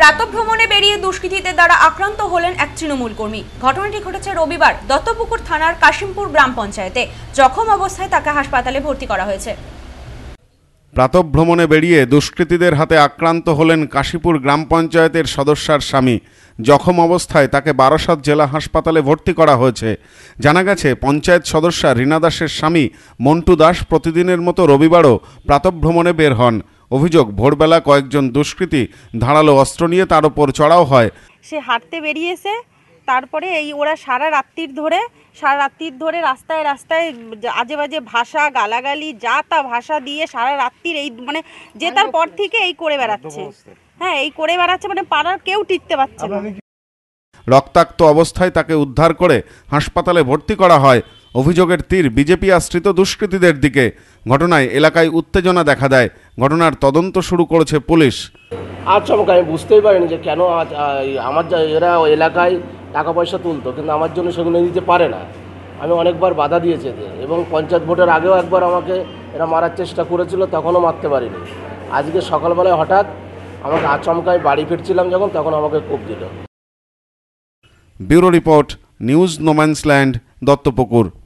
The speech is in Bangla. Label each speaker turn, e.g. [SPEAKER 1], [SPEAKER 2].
[SPEAKER 1] প্রাতভ্রমণে বেরিয়ে দুষ্কৃতীদের দ্বারা আক্রান্ত হলেন এক তৃণমূল কর্মী ঘটনাটি ঘটেছে রবিবার দত্তপুকুর থানার কাশিমপুর গ্রাম পঞ্চায়েতে জখম অবস্থায় তাকে হাসপাতালে ভর্তি করা হয়েছে
[SPEAKER 2] প্রাতভ্রমণে বেরিয়ে দুষ্কৃতীদের হাতে আক্রান্ত হলেন কাশীপুর গ্রাম পঞ্চায়েতের সদস্যার স্বামী জখম অবস্থায় তাকে বারাসাত জেলা হাসপাতালে ভর্তি করা হয়েছে জানা গেছে পঞ্চায়েত সদস্যা রীনা দাসের স্বামী মন্টু দাস প্রতিদিনের মতো রবিবারও প্রাতভ্রমণে বের হন অভিযোগ ভোরবেলা কয়েকজন দুষ্কৃতী ধারালো অস্ত্র নিয়ে তার ওপর চড়াও হয়
[SPEAKER 1] সে হাঁটতে বেরিয়েছে তারপরে এই ওরা সারা রাত্রির ধরে সারা রাত্রির ধরে রাস্তায় রাস্তায় আজে বাজে ভাষা গালাগালি যা তা ভাষা দিয়ে সারা রাত্রির এই মানে জেতার পর থেকে এই করে বেড়াচ্ছে হ্যাঁ এই করে বেড়াচ্ছে মানে পাড়ার কেউ টিকতে পারছে না
[SPEAKER 2] রক্তাক্ত অবস্থায় তাকে উদ্ধার করে হাসপাতালে ভর্তি করা হয় অভিযোগের তীর বিজেপি আশ্রিত দুষ্কৃতীদের দিকে ঘটনায় এলাকায় উত্তেজনা দেখা দেয় ঘটনার তদন্ত শুরু করেছে পুলিশ আর আচ্ছা,
[SPEAKER 3] চমক আমি বুঝতেই পারিনি যে কেন আজ আমার যা এরা এলাকায় টাকা পয়সা তুলতো কিন্তু আমার জন্য সেগুলো নিতে পারে না আমি অনেকবার বাধা দিয়েছি এদের এবং পঞ্চায়েত ভোটের আগেও একবার আমাকে এরা মারার চেষ্টা করেছিল তখনও মারতে পারিনি আজকে সকালবেলায় হঠাৎ আমাকে আচমকায় বাড়ি ফিরছিলাম যখন তখন আমাকে কোপ দিল
[SPEAKER 2] bureau report news no man's land Duttapukur